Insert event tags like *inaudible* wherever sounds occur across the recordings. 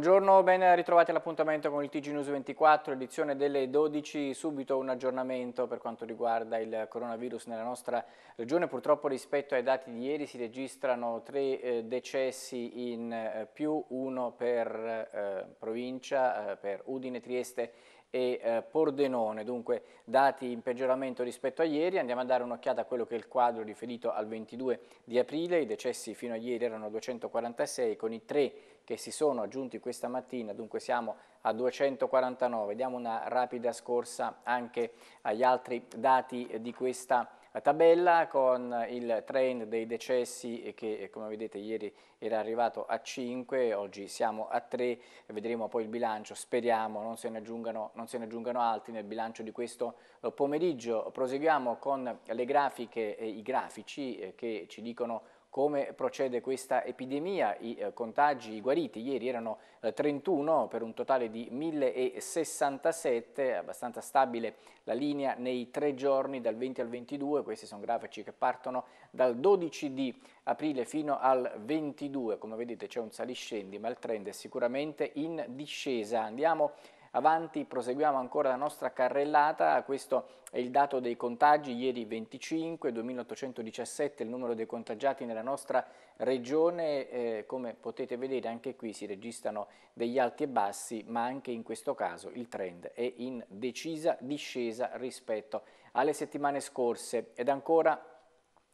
Buongiorno, ben ritrovati all'appuntamento con il TG News 24, edizione delle 12. Subito un aggiornamento per quanto riguarda il coronavirus nella nostra regione. Purtroppo rispetto ai dati di ieri si registrano tre eh, decessi in eh, più, uno per eh, provincia, eh, per Udine, Trieste e eh, Pordenone, dunque dati in peggioramento rispetto a ieri, andiamo a dare un'occhiata a quello che è il quadro riferito al 22 di aprile, i decessi fino a ieri erano 246 con i tre che si sono aggiunti questa mattina, dunque siamo a 249. Diamo una rapida scorsa anche agli altri dati di questa tabella con il trend dei decessi che come vedete ieri era arrivato a 5, oggi siamo a 3, vedremo poi il bilancio, speriamo non se ne aggiungano, se ne aggiungano altri nel bilancio di questo pomeriggio. Proseguiamo con le grafiche, i grafici eh, che ci dicono come procede questa epidemia. I eh, contagi i guariti ieri erano eh, 31 per un totale di 1067, abbastanza stabile la linea nei tre giorni dal 20 al 22, questi sono grafici che partono dal 12 di aprile fino al 22, come vedete c'è un saliscendi ma il trend è sicuramente in discesa. Andiamo Avanti proseguiamo ancora la nostra carrellata, questo è il dato dei contagi, ieri 25, 2817 il numero dei contagiati nella nostra regione, eh, come potete vedere anche qui si registrano degli alti e bassi, ma anche in questo caso il trend è in decisa discesa rispetto alle settimane scorse. Ed ancora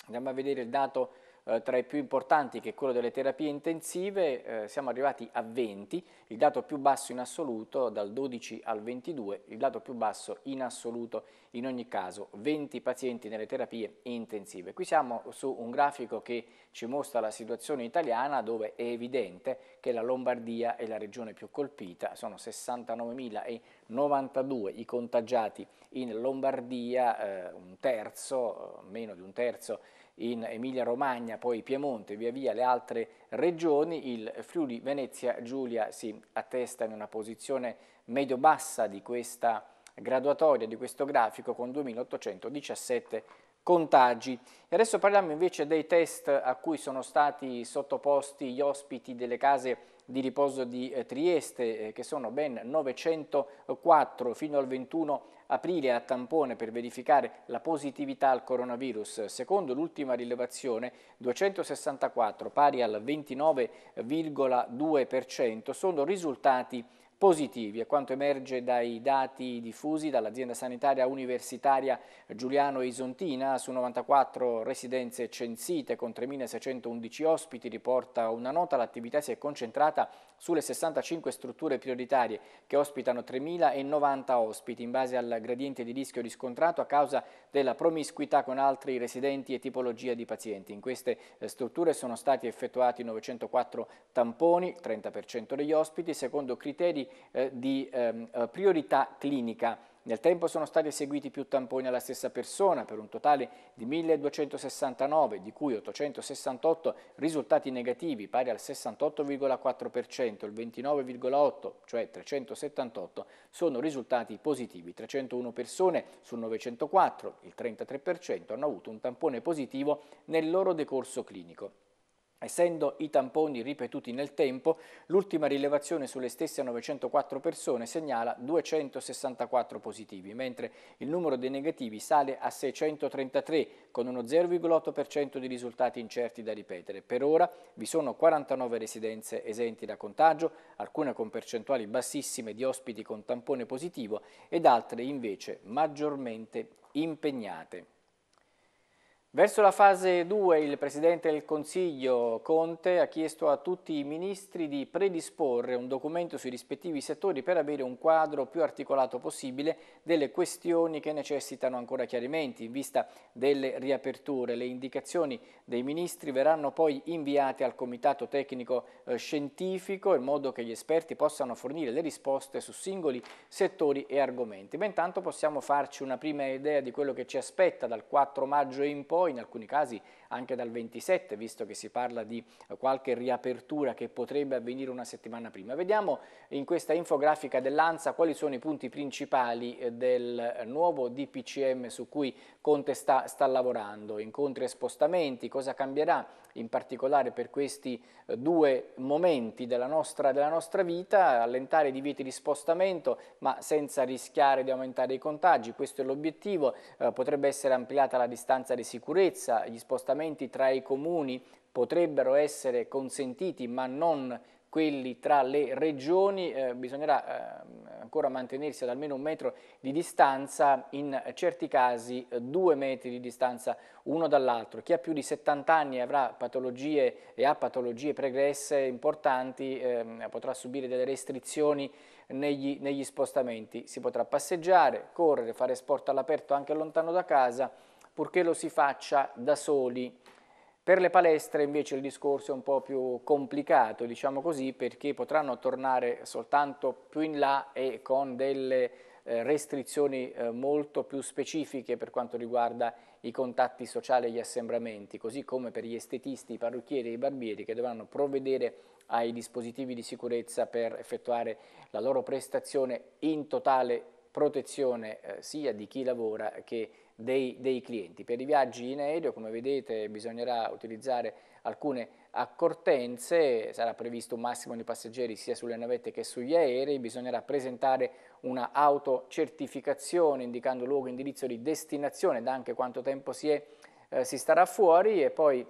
andiamo a vedere il dato eh, tra i più importanti che è quello delle terapie intensive, eh, siamo arrivati a 20, il dato più basso in assoluto dal 12 al 22, il dato più basso in assoluto in ogni caso, 20 pazienti nelle terapie intensive. Qui siamo su un grafico che ci mostra la situazione italiana dove è evidente che la Lombardia è la regione più colpita, sono 69.092 i contagiati in Lombardia, eh, un terzo, meno di un terzo in Emilia Romagna, poi Piemonte e via via le altre regioni, il Friuli Venezia Giulia si attesta in una posizione medio-bassa di questa graduatoria, di questo grafico con 2817 contagi. E adesso parliamo invece dei test a cui sono stati sottoposti gli ospiti delle case di riposo di eh, Trieste, eh, che sono ben 904 fino al 21 aprile a tampone per verificare la positività al coronavirus. Secondo l'ultima rilevazione, 264, pari al 29,2%, sono risultati positivi, è quanto emerge dai dati diffusi dall'azienda sanitaria universitaria Giuliano Isontina su 94 residenze censite con 3.611 ospiti, riporta una nota, l'attività si è concentrata sulle 65 strutture prioritarie che ospitano 3.090 ospiti in base al gradiente di rischio riscontrato a causa della promiscuità con altri residenti e tipologia di pazienti. In queste eh, strutture sono stati effettuati 904 tamponi, 30% degli ospiti, secondo criteri eh, di ehm, eh, priorità clinica. Nel tempo sono stati eseguiti più tamponi alla stessa persona per un totale di 1269, di cui 868 risultati negativi, pari al 68,4%, il 29,8, cioè 378, sono risultati positivi. 301 persone su 904, il 33%, hanno avuto un tampone positivo nel loro decorso clinico. Essendo i tamponi ripetuti nel tempo, l'ultima rilevazione sulle stesse 904 persone segnala 264 positivi, mentre il numero dei negativi sale a 633, con uno 0,8% di risultati incerti da ripetere. Per ora vi sono 49 residenze esenti da contagio, alcune con percentuali bassissime di ospiti con tampone positivo ed altre invece maggiormente impegnate. Verso la fase 2 il Presidente del Consiglio Conte ha chiesto a tutti i ministri di predisporre un documento sui rispettivi settori per avere un quadro più articolato possibile delle questioni che necessitano ancora chiarimenti. In vista delle riaperture le indicazioni dei ministri verranno poi inviate al Comitato Tecnico eh, Scientifico in modo che gli esperti possano fornire le risposte su singoli settori e argomenti. Ma intanto possiamo farci una prima idea di quello che ci aspetta dal 4 maggio in poi in alcuni casi anche dal 27, visto che si parla di eh, qualche riapertura che potrebbe avvenire una settimana prima. Vediamo in questa infografica dell'ANSA quali sono i punti principali eh, del eh, nuovo DPCM su cui Conte sta, sta lavorando, incontri e spostamenti, cosa cambierà in particolare per questi due momenti della nostra, della nostra vita, allentare i divieti di spostamento ma senza rischiare di aumentare i contagi, questo è l'obiettivo, eh, potrebbe essere ampliata la distanza di sicurezza, gli spostamenti spostamenti tra i comuni potrebbero essere consentiti ma non quelli tra le regioni, eh, bisognerà eh, ancora mantenersi ad almeno un metro di distanza, in certi casi eh, due metri di distanza uno dall'altro. Chi ha più di 70 anni e avrà patologie e ha patologie pregresse importanti ehm, potrà subire delle restrizioni negli, negli spostamenti, si potrà passeggiare, correre, fare sport all'aperto anche lontano da casa, purché lo si faccia da soli. Per le palestre invece il discorso è un po' più complicato, diciamo così, perché potranno tornare soltanto più in là e con delle eh, restrizioni eh, molto più specifiche per quanto riguarda i contatti sociali e gli assembramenti, così come per gli estetisti, i parrucchieri e i barbieri che dovranno provvedere ai dispositivi di sicurezza per effettuare la loro prestazione in totale protezione eh, sia di chi lavora che di chi lavora dei, dei clienti. Per i viaggi in aereo, come vedete, bisognerà utilizzare alcune accortenze, sarà previsto un massimo di passeggeri sia sulle navette che sugli aerei, bisognerà presentare una autocertificazione indicando luogo, indirizzo di destinazione, da anche quanto tempo si, è, eh, si starà fuori e poi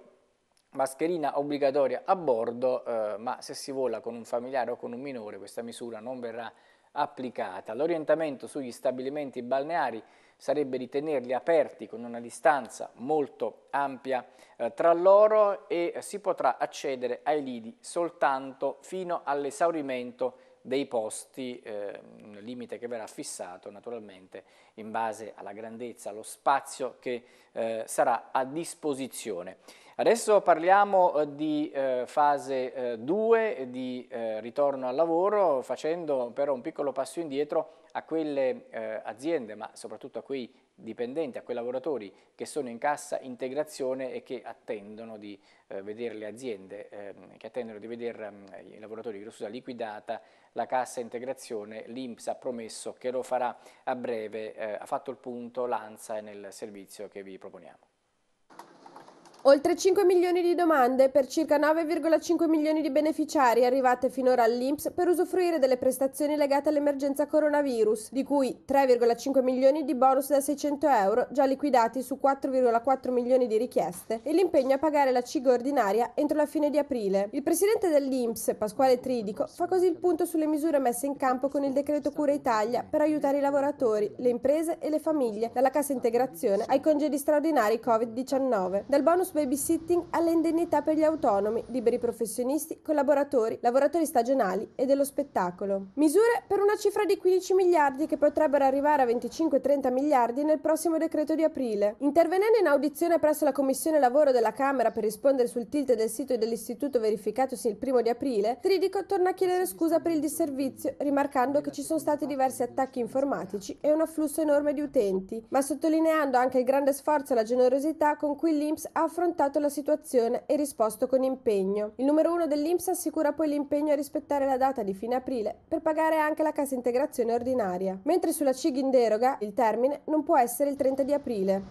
mascherina obbligatoria a bordo, eh, ma se si vola con un familiare o con un minore questa misura non verrà applicata. L'orientamento sugli stabilimenti balneari sarebbe di tenerli aperti con una distanza molto ampia eh, tra loro e si potrà accedere ai lidi soltanto fino all'esaurimento dei posti, eh, un limite che verrà fissato naturalmente in base alla grandezza, allo spazio che eh, sarà a disposizione. Adesso parliamo eh, di eh, fase 2, eh, di ritorno al lavoro, facendo però un piccolo passo indietro a quelle eh, aziende, ma soprattutto a quei dipendenti, a quei lavoratori che sono in cassa integrazione e che attendono di eh, vedere le aziende, eh, che attendono di vedere eh, i lavoratori, scusa, liquidata la cassa integrazione, l'Inps ha promesso che lo farà a breve, eh, ha fatto il punto l'ANSA è nel servizio che vi proponiamo. Oltre 5 milioni di domande per circa 9,5 milioni di beneficiari arrivate finora all'INPS per usufruire delle prestazioni legate all'emergenza coronavirus, di cui 3,5 milioni di bonus da 600 euro già liquidati su 4,4 milioni di richieste e l'impegno a pagare la CIGA ordinaria entro la fine di aprile. Il presidente dell'INPS, Pasquale Tridico, fa così il punto sulle misure messe in campo con il decreto Cura Italia per aiutare i lavoratori, le imprese e le famiglie, dalla cassa integrazione ai congedi straordinari Covid-19. Dal bonus babysitting alle indennità per gli autonomi, liberi professionisti, collaboratori, lavoratori stagionali e dello spettacolo. Misure per una cifra di 15 miliardi che potrebbero arrivare a 25-30 miliardi nel prossimo decreto di aprile. Intervenendo in audizione presso la Commissione Lavoro della Camera per rispondere sul tilt del sito dell'istituto verificatosi il primo di aprile, Tridico torna a chiedere scusa per il disservizio, rimarcando che ci sono stati diversi attacchi informatici e un afflusso enorme di utenti, ma sottolineando anche il grande sforzo e la generosità con cui l'INPS ha affrontato affrontato la situazione e risposto con impegno. Il numero uno dell'Inps assicura poi l'impegno a rispettare la data di fine aprile per pagare anche la cassa integrazione ordinaria, mentre sulla CIG in deroga il termine non può essere il 30 di aprile.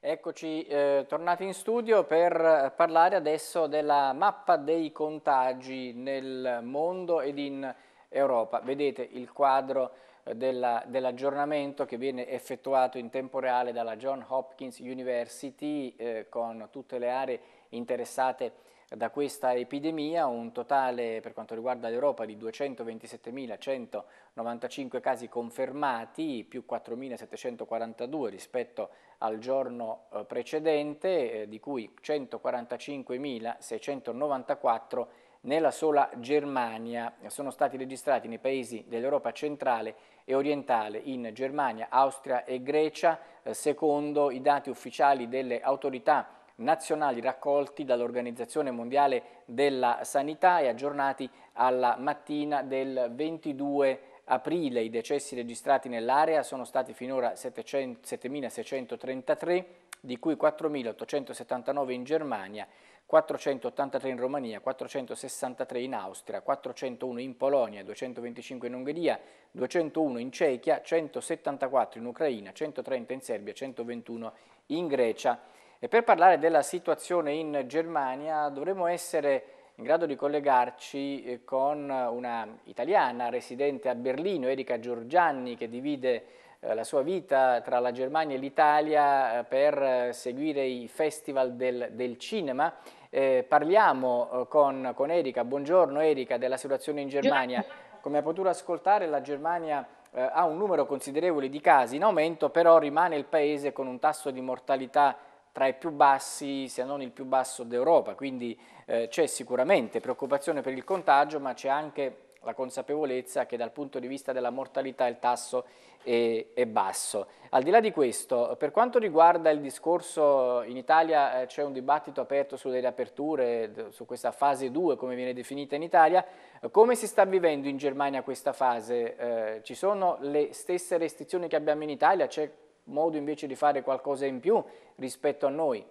Eccoci eh, tornati in studio per eh, parlare adesso della mappa dei contagi nel mondo ed in Europa. Vedete il quadro dell'aggiornamento che viene effettuato in tempo reale dalla John Hopkins University eh, con tutte le aree interessate da questa epidemia, un totale per quanto riguarda l'Europa di 227.195 casi confermati, più 4.742 rispetto al giorno eh, precedente, eh, di cui 145.694 nella sola Germania. Sono stati registrati nei paesi dell'Europa centrale e orientale in Germania, Austria e Grecia, eh, secondo i dati ufficiali delle autorità nazionali raccolti dall'Organizzazione Mondiale della Sanità e aggiornati alla mattina del 22 aprile. I decessi registrati nell'area sono stati finora 7.633, di cui 4.879 in Germania 483 in Romania, 463 in Austria, 401 in Polonia, 225 in Ungheria, 201 in Cechia, 174 in Ucraina, 130 in Serbia, 121 in Grecia. E per parlare della situazione in Germania dovremmo essere in grado di collegarci eh, con una italiana residente a Berlino, Erika Giorgianni, che divide eh, la sua vita tra la Germania e l'Italia eh, per seguire i festival del, del cinema eh, parliamo eh, con, con, Erika, buongiorno Erika, della situazione in Germania. Come ha potuto ascoltare la Germania eh, ha un numero considerevole di casi in aumento, però rimane il paese con un tasso di mortalità tra i più bassi, se non il più basso d'Europa, quindi eh, c'è sicuramente preoccupazione per il contagio, ma c'è anche la consapevolezza che dal punto di vista della mortalità il tasso è, è basso. Al di là di questo, per quanto riguarda il discorso, in Italia eh, c'è un dibattito aperto sulle riaperture, su questa fase 2 come viene definita in Italia, come si sta vivendo in Germania questa fase? Eh, ci sono le stesse restrizioni che abbiamo in Italia? C'è modo invece di fare qualcosa in più rispetto a noi?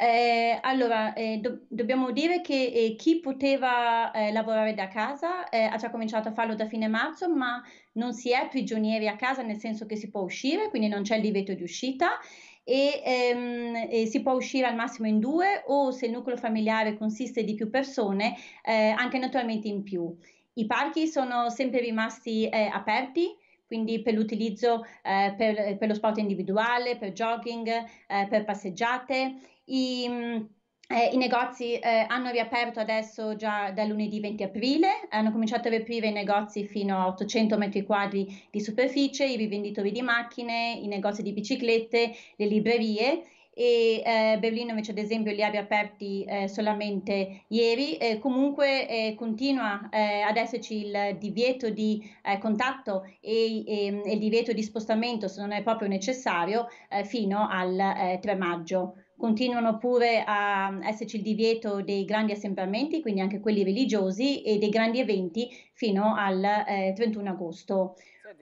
Eh, allora, eh, do- dobbiamo dire che eh, chi poteva eh, lavorare da casa eh, ha già cominciato a farlo da fine marzo, ma non si è prigionieri a casa nel senso che si può uscire, quindi non c'è il divieto di uscita e, ehm, e eh, si può uscire al massimo in due o se il nucleo familiare consiste di più persone, anche naturalmente in più. I parchi sono sempre rimasti aperti quindi per l'utilizzo eh, per, per, lo sport individuale, per jogging, eh, per passeggiate i, mm, eh, I negozi eh, hanno riaperto adesso già da lunedì 20 aprile, hanno cominciato a riaprire i negozi fino a 800 metri quadri di superficie, i rivenditori di macchine, i negozi di biciclette, le librerie e eh, Berlino invece ad esempio li ha riaperti eh, solamente ieri. comunque eh, continua eh, ad esserci il divieto di contatto e, e, ehm, e, il divieto di spostamento se non è proprio necessario fino al 3 maggio. Continuano pure a esserci il divieto dei grandi assembramenti, quindi anche quelli religiosi, e dei grandi eventi fino al eh, 31 agosto.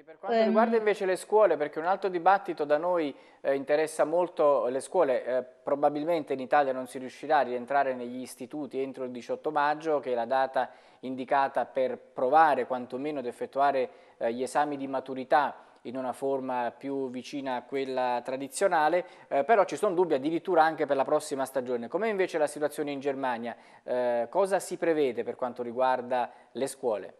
per quanto riguarda ehm, invece le scuole, perché un altro dibattito da noi eh, interessa molto le scuole, eh, probabilmente in Italia non si riuscirà a rientrare negli istituti entro il 18 maggio, che è la data indicata per provare quantomeno ad effettuare eh, gli esami di maturità in una forma più vicina a quella tradizionale, eh, però ci sono dubbi addirittura anche per la prossima stagione. Com'è invece la situazione in Germania? Eh, cosa si prevede per quanto riguarda le scuole?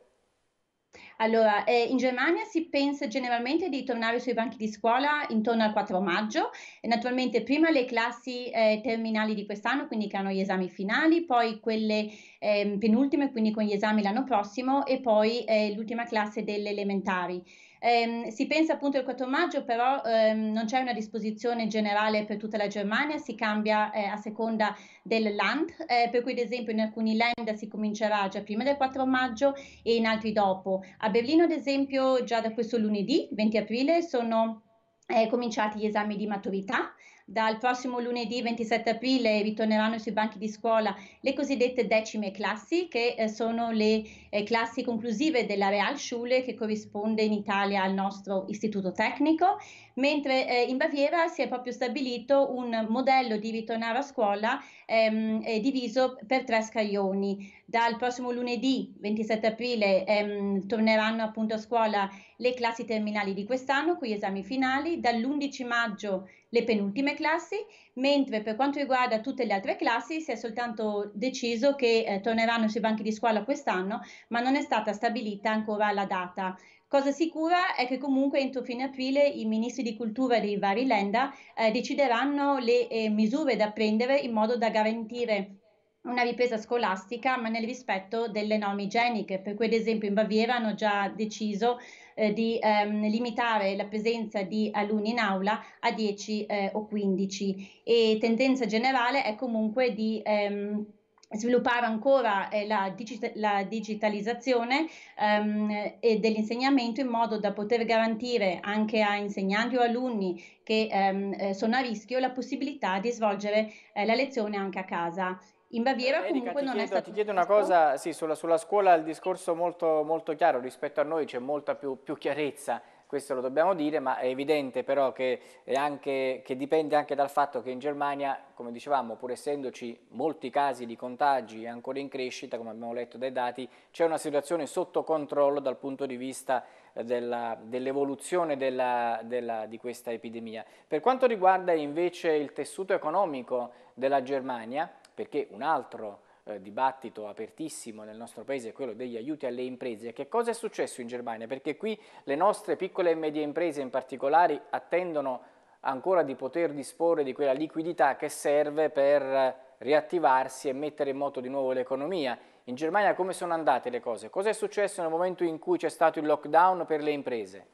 Allora, eh, in Germania si pensa generalmente di tornare sui banchi di scuola intorno al 4 maggio. naturalmente prima le classi eh, terminali di quest'anno, quindi che hanno gli esami finali, poi quelle eh, penultime, quindi con gli esami l'anno prossimo e poi eh, l'ultima classe delle elementari. Eh, si pensa appunto al 4 maggio, però ehm, non c'è una disposizione generale per tutta la Germania, si cambia eh, a seconda del land, eh, per cui ad esempio in alcuni land si comincerà già prima del 4 maggio e in altri dopo. A Berlino ad esempio già da questo lunedì, 20 aprile, sono eh, cominciati gli esami di maturità dal prossimo lunedì 27 aprile ritorneranno sui banchi di scuola le cosiddette decime classi, che eh, sono le eh, classi conclusive della Realschule che corrisponde in Italia al nostro istituto tecnico, mentre eh, in Baviera si è proprio stabilito un modello di ritornare a scuola ehm, diviso per tre scaglioni. Dal prossimo lunedì 27 aprile ehm, torneranno appunto a scuola le classi terminali di quest'anno con gli esami finali, dall'11 maggio le penultime classi, mentre per quanto riguarda tutte le altre classi si è soltanto deciso che eh, torneranno sui banchi di scuola quest'anno, ma non è stata stabilita ancora la data. Cosa sicura è che comunque entro fine aprile i ministri di cultura dei vari lenda eh, decideranno le eh, misure da prendere in modo da garantire una ripresa scolastica, ma nel rispetto delle norme igieniche, per cui ad esempio in Baviera hanno già deciso eh, di ehm, limitare la presenza di alunni in aula a 10 eh, o 15 e tendenza generale è comunque di ehm, sviluppare ancora eh, la, digita- la, digitalizzazione ehm, dell'insegnamento in modo da poter garantire anche a insegnanti o alunni che ehm, eh, sono a rischio la possibilità di svolgere eh, la lezione anche a casa. In Baviera Erika, comunque non chiedo, è stato... Ti chiedo una cosa sì, sulla, sulla, scuola, il discorso molto, molto chiaro, rispetto a noi c'è molta più, più chiarezza questo lo dobbiamo dire, ma è evidente però che, è anche, che, dipende anche dal fatto che in Germania, come dicevamo, pur essendoci molti casi di contagi ancora in crescita, come abbiamo letto dai dati, c'è una situazione sotto controllo dal punto di vista dell'evoluzione dell di questa epidemia. Per quanto riguarda invece il tessuto economico della Germania, perché un altro eh, dibattito apertissimo nel nostro paese è quello degli aiuti alle imprese. Che cosa è successo in Germania? Perché qui le nostre piccole e medie imprese in particolare attendono ancora di poter disporre di quella liquidità che serve per eh, riattivarsi e mettere in moto di nuovo l'economia. In Germania come sono andate le cose? Cosa è successo nel momento in cui c'è stato il lockdown per le imprese?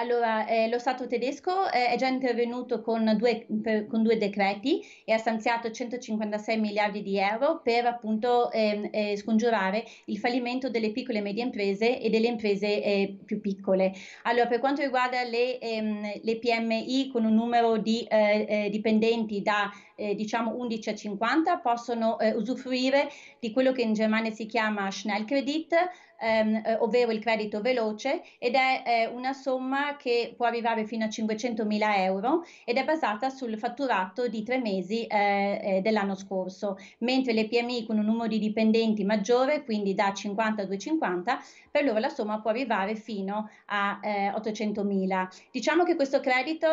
Allora, eh, lo Stato tedesco eh, è già intervenuto con due, per, con due, decreti e ha stanziato 156 miliardi di euro per appunto ehm, eh, scongiurare il fallimento delle piccole e medie imprese e delle imprese eh, più piccole. Allora, per quanto riguarda le, ehm, le PMI con un numero di eh, eh, dipendenti da eh, diciamo 50 possono eh, usufruire di quello che in Germania si chiama Schnellkredit, ehm, eh, ovvero il credito veloce, ed è eh, una somma che può arrivare fino a 500 mila euro ed è basata sul fatturato di tre mesi eh, eh, dell'anno scorso, mentre le PMI con un numero di dipendenti maggiore, quindi da 50 a 250, per loro la somma può arrivare fino a 800 mila. Diciamo che questo credito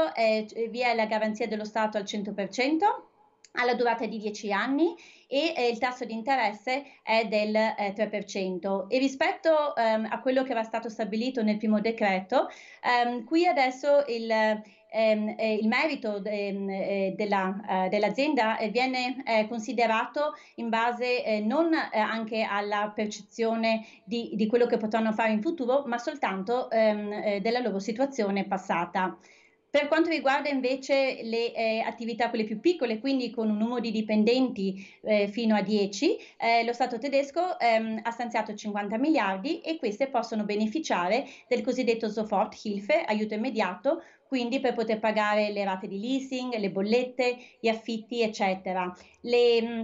vi è la garanzia dello Stato al 100%, alla durata di 10 anni e eh, il tasso di interesse è del eh, 3%. E rispetto ehm, a quello che era stato stabilito nel primo decreto, ehm, qui adesso il, ehm, eh, il merito ehm, eh, della, eh, dell'azienda eh, viene considerato in base non anche alla percezione di, di, quello che potranno fare in futuro, ma soltanto ehm, della loro situazione passata. Per quanto riguarda invece le eh, attività quelle più piccole, quindi con un numero di dipendenti eh, fino a 10, eh, lo Stato tedesco ehm, ha stanziato 50 miliardi e queste possono beneficiare del cosiddetto Sofort Hilfe, aiuto immediato, quindi per poter pagare le rate di leasing, le bollette, gli affitti, eccetera. Le, mm,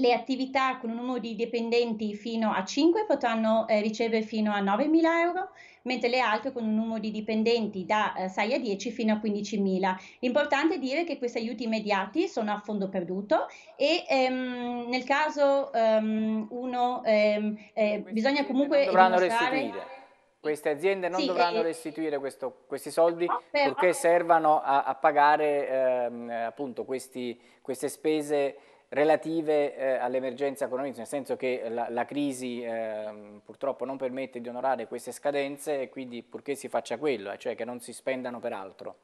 le attività con un numero di dipendenti fino a 5 potranno eh, ricevere fino a 9 mila euro, mentre le altre con un numero di dipendenti da eh, 6 a 10 fino a 15.000. L'importante è dire che questi aiuti immediati sono a fondo perduto e ehm, nel caso ehm, uno ehm, eh, bisogna comunque... Dovranno restituire queste aziende non sì, dovranno eh, restituire questo, questi soldi però, purché servano a, a pagare ehm, appunto questi, queste spese relative eh, all'emergenza economica, nel senso che la, la crisi eh, purtroppo non permette di onorare queste scadenze e quindi purché si faccia quello, eh, cioè che non si spendano per altro.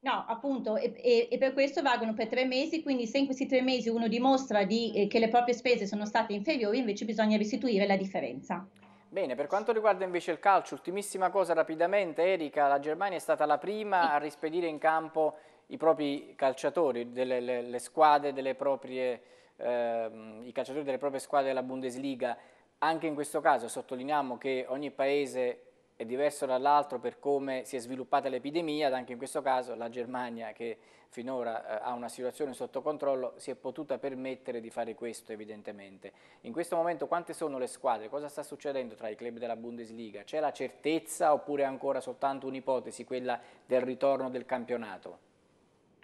No, appunto, e, e, e per questo valgono per tre mesi, quindi se in questi tre mesi uno dimostra di, eh, che le proprie spese sono state inferiori, invece bisogna restituire la differenza. Bene, per quanto riguarda invece il calcio, ultimissima cosa rapidamente, Erika, la Germania è stata la prima a rispedire in campo i propri calciatori, delle, le, le squadre delle proprie, ehm, i calciatori delle proprie squadre della Bundesliga. Anche in questo caso sottolineiamo che ogni paese è diverso dall'altro per come si è sviluppata l'epidemia, ed anche in questo caso la Germania che finora eh, ha una situazione sotto controllo si è potuta permettere di fare questo evidentemente. In questo momento quante sono le squadre? Cosa sta succedendo tra i club della Bundesliga? C'è la certezza oppure ancora soltanto un'ipotesi, quella del ritorno del campionato?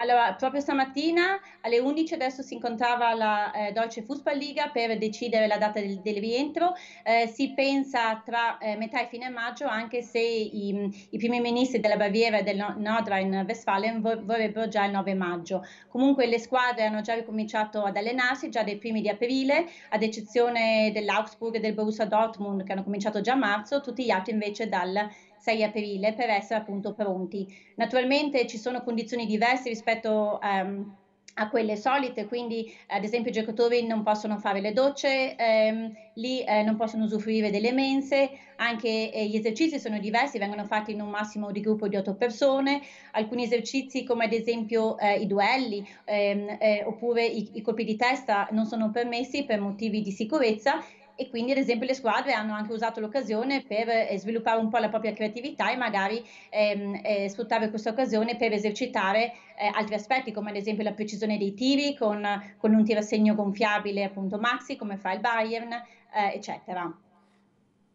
Allora, proprio stamattina alle 11 adesso si incontrava la eh, Deutsche Fußballliga per decidere la data del, del rientro. Eh, si pensa tra eh, metà e fine maggio, anche se i, i primi ministri della Baviera e del no- Nordrhein-Westfalen vorrebbero già il 9 maggio. Comunque le squadre hanno già ricominciato ad allenarsi già dai primi di aprile, ad eccezione dell'Augsburg e del Borussia Dortmund che hanno cominciato già a marzo, tutti gli altri invece dal 6 aprile per essere appunto pronti. Naturalmente ci sono condizioni diverse rispetto um, a quelle solite, quindi ad esempio i giocatori non possono fare le docce, ehm, lì eh, non possono usufruire delle mense, anche eh, gli esercizi sono diversi, vengono fatti in un massimo di gruppo di otto persone, alcuni esercizi come ad esempio eh, i duelli ehm, eh, oppure i, i colpi di testa non sono permessi per motivi di sicurezza e quindi ad esempio le squadre hanno anche usato l'occasione per eh, sviluppare un po' la propria creatività e magari ehm, eh, sfruttare questa occasione per esercitare eh, altri aspetti come ad esempio la precisione dei tiri con, con un tiro a segno gonfiabile appunto maxi come fa il Bayern eh, eccetera.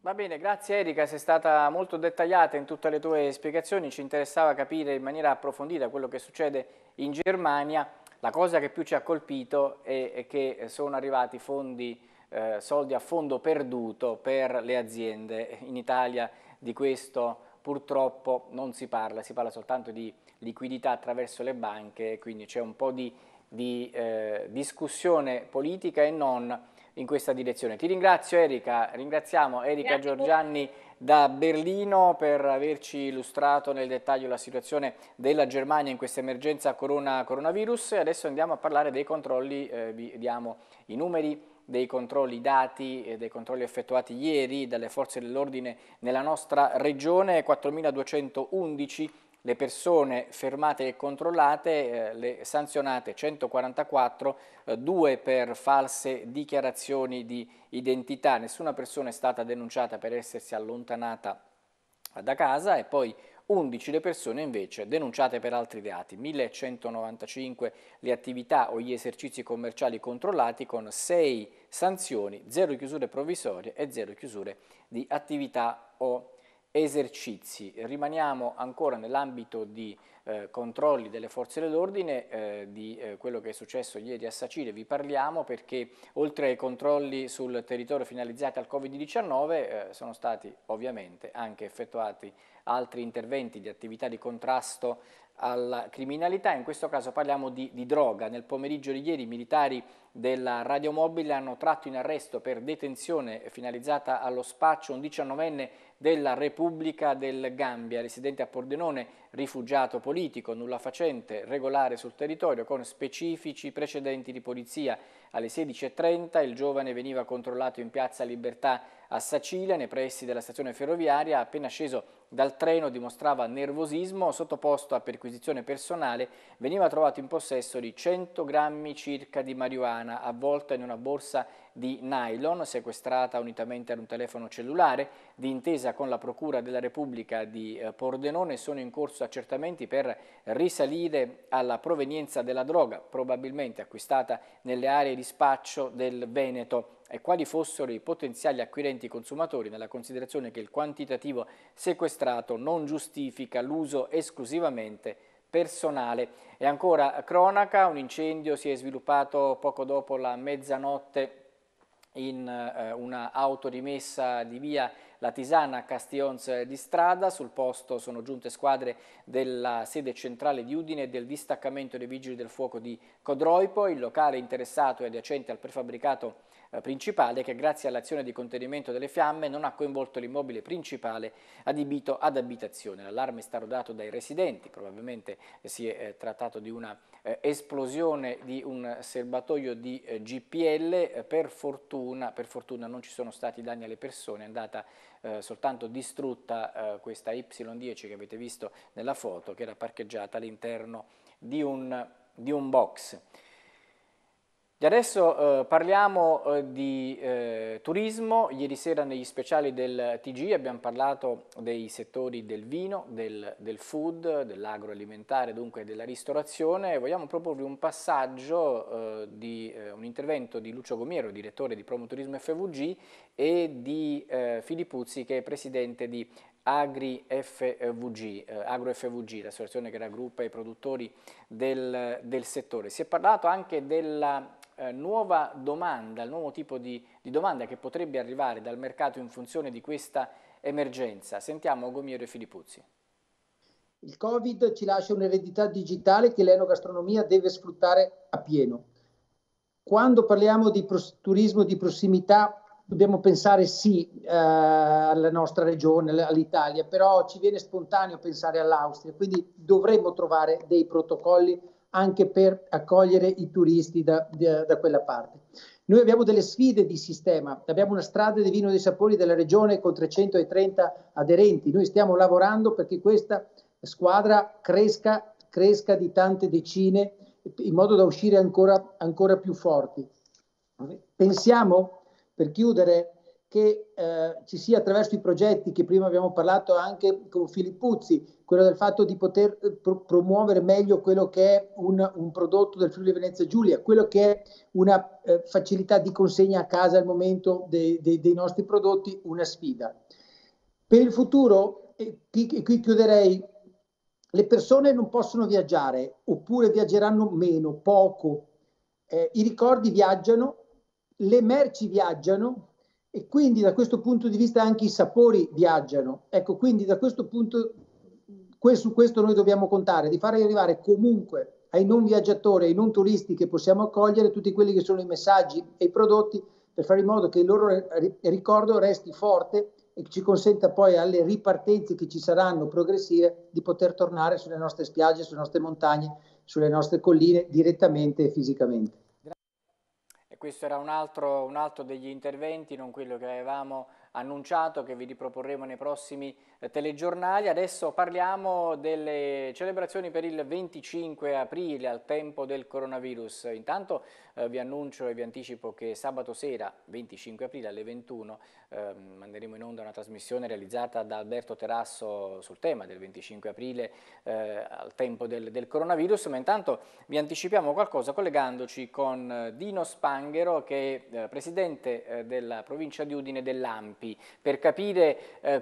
Va bene, grazie Erika, sei stata molto dettagliata in tutte le tue spiegazioni, ci interessava capire in maniera approfondita quello che succede in Germania, la cosa che più ci ha colpito è, è che sono arrivati fondi eh, soldi a fondo perduto per le aziende. In Italia di questo purtroppo non si parla, si parla soltanto di liquidità attraverso le banche, quindi c'è un po' di, di eh, discussione politica e non in questa direzione. Ti ringrazio Erika, ringraziamo Erika Grazie. Giorgianni da Berlino per averci illustrato nel dettaglio la situazione della Germania in questa emergenza corona, coronavirus e adesso andiamo a parlare dei controlli, eh, vi diamo i numeri dei controlli dati e dei controlli effettuati ieri dalle forze dell'ordine nella nostra regione, 4.211 le persone fermate e controllate, eh, le sanzionate 144, eh, due per false dichiarazioni di identità, nessuna persona è stata denunciata per essersi allontanata da casa e poi 11 le persone invece denunciate per altri reati, 1195 le attività o gli esercizi commerciali controllati con 6 sanzioni, 0 chiusure provvisorie e 0 chiusure di attività o esercizi. Rimaniamo ancora nell'ambito di eh, controlli delle forze dell'ordine, eh, di eh, quello che è successo ieri a Sacile vi parliamo perché oltre ai controlli sul territorio finalizzati al Covid-19 eh, sono stati ovviamente anche effettuati altri interventi di attività di contrasto alla criminalità, in questo caso parliamo di, di, droga. Nel pomeriggio di ieri i militari della radiomobile hanno tratto in arresto per detenzione finalizzata allo spaccio un 19enne della Repubblica del Gambia, residente a Pordenone, rifugiato politico, nulla facente, regolare sul territorio, con specifici precedenti di polizia. Alle 16.30 il giovane veniva controllato in piazza Libertà a Sacile, nei pressi della stazione ferroviaria, appena sceso dal treno dimostrava nervosismo, sottoposto a perquisizione personale, veniva trovato in possesso di 100 grammi circa di marijuana avvolta in una borsa di nylon sequestrata unitamente ad un telefono cellulare. D'intesa con la Procura della Repubblica di eh, Pordenone sono in corso accertamenti per risalire alla provenienza della droga, probabilmente acquistata nelle aree di spaccio del Veneto e quali fossero i potenziali acquirenti consumatori nella considerazione che il quantitativo sequestrato non giustifica l'uso esclusivamente personale. E ancora cronaca, un incendio si è sviluppato poco dopo la mezzanotte in eh, una autorimessa di via la Tisana Castions di strada, sul posto sono giunte squadre della sede centrale di Udine e del distaccamento dei vigili del fuoco di Codroipo, il locale interessato e adiacente al prefabbricato eh, principale che grazie all'azione di contenimento delle fiamme non ha coinvolto l'immobile principale adibito ad abitazione. L'allarme è stato dato dai residenti, probabilmente si è eh, trattato di una eh, esplosione di un serbatoio di GPL, per fortuna, per fortuna non ci sono stati danni alle persone, è andata soltanto distrutta questa Y10 che avete visto nella foto che era parcheggiata all'interno di un, di un box adesso eh, parliamo eh, di eh, turismo, ieri sera negli speciali del TG abbiamo parlato dei settori del vino, del, del food, dell'agroalimentare, dunque della ristorazione vogliamo proporvi un passaggio eh, di eh, un intervento di Lucio Gomiero, direttore di Promoturismo FVG e di eh, Filippuzzi che è presidente di Agri FVG, eh, Agro FVG, l'associazione che raggruppa i produttori del, del settore. Si è parlato anche della eh, nuova domanda, il nuovo tipo di, di, domanda che potrebbe arrivare dal mercato in funzione di questa emergenza. Sentiamo Gomiero e Filippuzzi. Il Covid ci lascia un'eredità digitale che l'enogastronomia deve sfruttare a pieno. Quando parliamo di turismo di prossimità dobbiamo pensare sì eh, alla nostra regione, all'Italia, però ci viene spontaneo pensare all'Austria, quindi dovremmo trovare dei protocolli anche per accogliere i turisti da, da, da quella parte. Noi abbiamo delle sfide di sistema, abbiamo una strada di vino dei sapori della regione con 330 aderenti, noi stiamo lavorando perché questa squadra cresca, cresca di tante decine in modo da uscire ancora, ancora più forti. Pensiamo, per chiudere, che eh, ci sia attraverso i progetti che prima abbiamo parlato anche con Filippuzzi, quello del fatto di poter eh, pro- promuovere meglio quello che è un, un, prodotto del Friuli Venezia Giulia, quello che è una eh, facilità di consegna a casa al momento dei, dei, dei nostri prodotti, una sfida. Per il futuro, e qui, e qui chiuderei, le persone non possono viaggiare oppure viaggeranno meno, poco, eh, i ricordi viaggiano, le merci viaggiano e quindi da questo punto di vista anche i sapori viaggiano. Ecco, quindi da questo punto, su questo noi dobbiamo contare, di far arrivare comunque ai non viaggiatori, ai non turisti che possiamo accogliere tutti quelli che sono i messaggi e i prodotti per fare in modo che il loro ricordo resti forte e ci consenta poi alle ripartenze che ci saranno progressive di poter tornare sulle nostre spiagge, sulle nostre montagne, sulle nostre colline direttamente e fisicamente questo era un altro, un altro, degli interventi, non quello che avevamo annunciato, che vi riproporremo nei prossimi eh, telegiornali. Adesso parliamo delle celebrazioni per il 25 aprile, al tempo del coronavirus. Intanto eh, vi annuncio e vi anticipo che sabato sera, 25 aprile alle 21, eh, manderemo in onda una trasmissione realizzata da Alberto Terrasso sul tema del 25 aprile eh, al tempo del, del, coronavirus, ma intanto vi anticipiamo qualcosa collegandoci con eh, Dino Spanghero che è eh, presidente eh, della provincia di Udine dell'Ampi per capire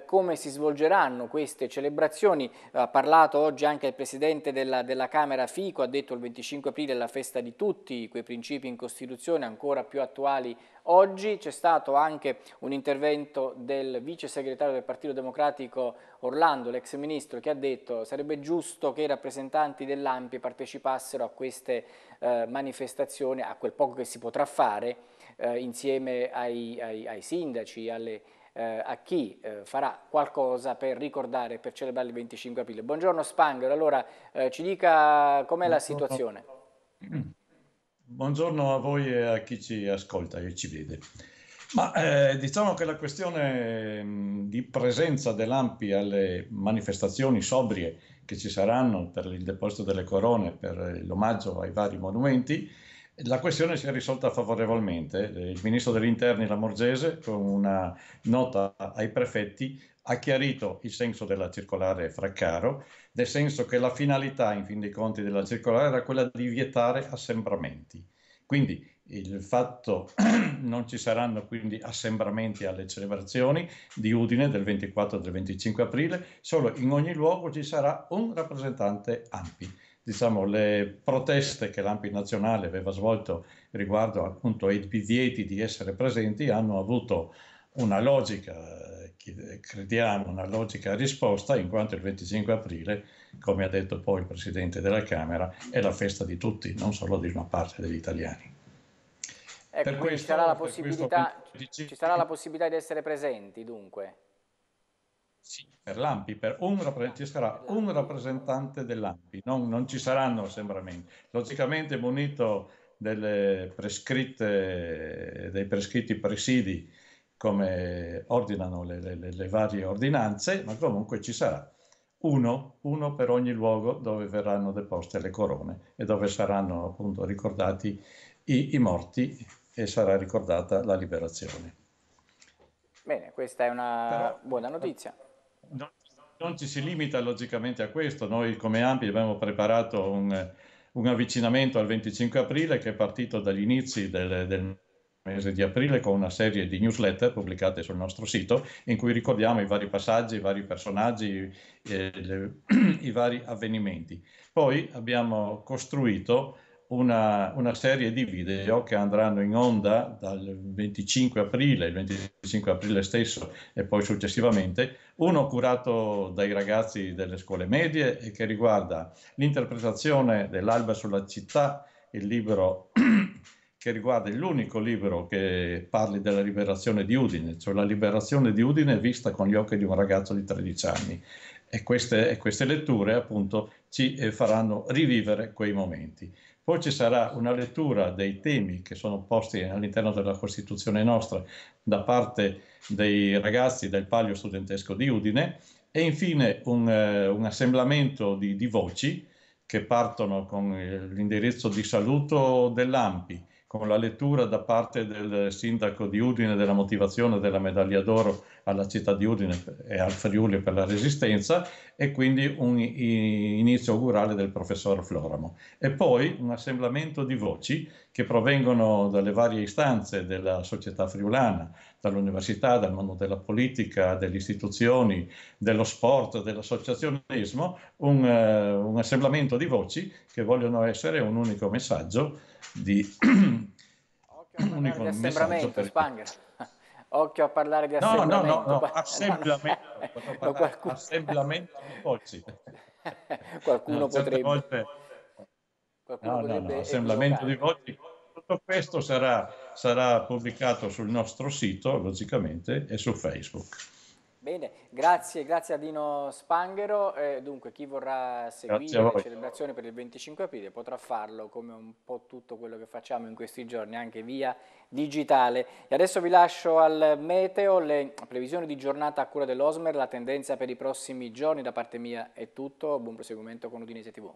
come si svolgeranno queste celebrazioni. Ha parlato oggi anche il presidente della, della Camera Fico, ha detto il 25 aprile è la festa di tutti, quei principi in Costituzione ancora più attuali Oggi c'è stato anche un intervento del vice segretario del Partito Democratico Orlando, l'ex ministro, che ha detto che sarebbe giusto che i rappresentanti dell'AMPI partecipassero a queste eh, manifestazioni, a quel poco che si potrà fare, eh, insieme ai, ai, ai sindaci, alle, eh, a chi eh, farà qualcosa per ricordare, per celebrare il 25 aprile. Buongiorno Spangler, allora eh, ci dica com'è la situazione. Buongiorno. *clears throat* Buongiorno a voi e a chi ci ascolta e ci vede. Ma eh, diciamo che la questione mh, mm, di presenza dell'AMPI alle manifestazioni sobrie che ci saranno per il deposito delle corone, per l'omaggio ai vari monumenti, la questione si è risolta favorevolmente. Il ministro degli interni Lamorgese, con una nota ai prefetti, ha chiarito il senso della circolare Fraccaro, nel senso che la finalità, in fin dei conti, della circolare era quella di vietare assembramenti. Quindi il fatto *clears throat* non ci saranno quindi assembramenti alle celebrazioni di Udine del 24 e del 25 aprile, solo in ogni luogo ci sarà un rappresentante AMPI diciamo, le proteste che l'AMPI nazionale aveva svolto riguardo appunto, ai divieti di essere presenti hanno avuto una logica, eh, crediamo, una logica risposta, in quanto il 25 aprile, come ha detto poi il Presidente della Camera, è la festa di tutti, non solo di una parte degli italiani. Ecco, per questo, ci, sarà per questo... ci sarà la possibilità di essere presenti, dunque? Sì, per l'AMPI, per ci sarà un rappresentante dell'AMPI, non, non ci saranno assembramenti. Logicamente munito dei prescritti presidi come ordinano le, le, le, varie ordinanze, ma comunque ci sarà uno, uno per ogni luogo dove verranno deposte le corone e dove saranno appunto ricordati i, i morti e sarà ricordata la liberazione. Bene, questa è una Però, buona notizia non, non, ci si limita logicamente a questo, noi come Ampi abbiamo preparato un, un avvicinamento al 25 aprile che è partito dagli inizi del, del mese di aprile con una serie di newsletter pubblicate sul nostro sito in cui ricordiamo i vari passaggi, i vari personaggi, eh, le, *clears throat* i vari avvenimenti. Poi abbiamo costruito una, una, serie di video che andranno in onda dal 25 aprile, il 25 aprile stesso e poi successivamente, uno curato dai ragazzi delle scuole medie e che riguarda l'interpretazione dell'alba sulla città, il libro *clears throat* che riguarda l'unico libro che parli della liberazione di Udine, cioè la liberazione di Udine vista con gli occhi di un ragazzo di 13 anni e queste, e queste letture appunto ci eh, faranno rivivere quei momenti. Poi ci sarà una lettura dei temi che sono posti all'interno della Costituzione nostra da parte dei ragazzi del Palio Studentesco di Udine e infine un, eh, un assemblamento di, di voci che partono con eh, l'indirizzo di saluto dell'AMPI, con la lettura da parte del sindaco di Udine della motivazione della medaglia d'oro alla città di Udine e al Friuli per la resistenza e quindi un inizio augurale del professor Floramo. E poi un assemblamento di voci che provengono dalle varie istanze della società friulana, dall'università, dal mondo della politica, delle istituzioni, dello sport, dell'associazionismo, un, eh, un assemblamento di voci che vogliono essere un unico messaggio di *clears throat* unico di per... Spanger. *laughs* Occhio a parlare di assemblamento. No, no, no, no. *laughs* assemblamento, no, *laughs* qualcuno... assemblamento oggi. qualcuno potrebbe... Volte... Qualcuno no, potrebbe no, assemblamento di voci. Tutto questo sarà, sarà pubblicato sul nostro sito, logicamente, e su Facebook. Bene, grazie, grazie a Dino Spanghero. Eh, dunque, chi vorrà seguire la celebrazione per il 25 aprile potrà farlo come un po' tutto quello che facciamo in questi giorni, anche via digitale. E adesso vi lascio al meteo, le previsioni di giornata a cura dell'Osmer, la tendenza per i prossimi giorni. Da parte mia è tutto, buon proseguimento con Udinese TV.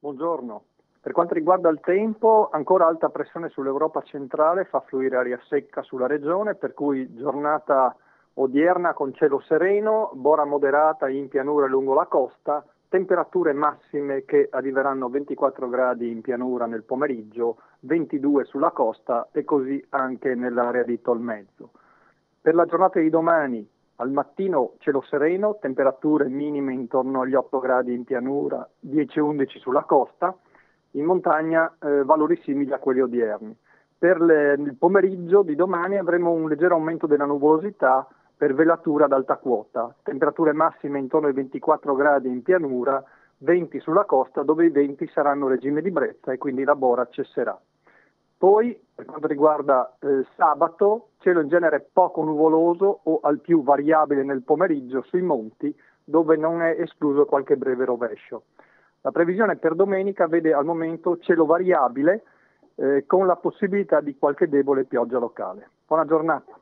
Buongiorno. Per quanto riguarda il tempo, ancora alta pressione sull'Europa centrale fa fluire aria secca sulla regione, per cui giornata Odierna con cielo sereno, bora moderata in pianura lungo la costa, temperature massime che arriveranno 24 gradi in pianura nel pomeriggio, 22 sulla costa e così anche nell'area di Tolmezzo. Per la giornata di domani, al mattino cielo sereno, temperature minime intorno agli 8 gradi in pianura, 10-11 sulla costa, in montagna eh, valori simili a quelli odierni. Per le, il pomeriggio di domani avremo un leggero aumento della nuvolosità per velatura ad alta quota, temperature massime intorno ai 24 gradi in pianura, 20 sulla costa dove i venti saranno regime di brezza e quindi la bora cesserà. Poi per quanto riguarda eh, sabato, cielo in genere poco nuvoloso o al più variabile nel pomeriggio sui monti dove non è escluso qualche breve rovescio. La previsione per domenica vede al momento cielo variabile eh, con la possibilità di qualche debole pioggia locale. Buona giornata.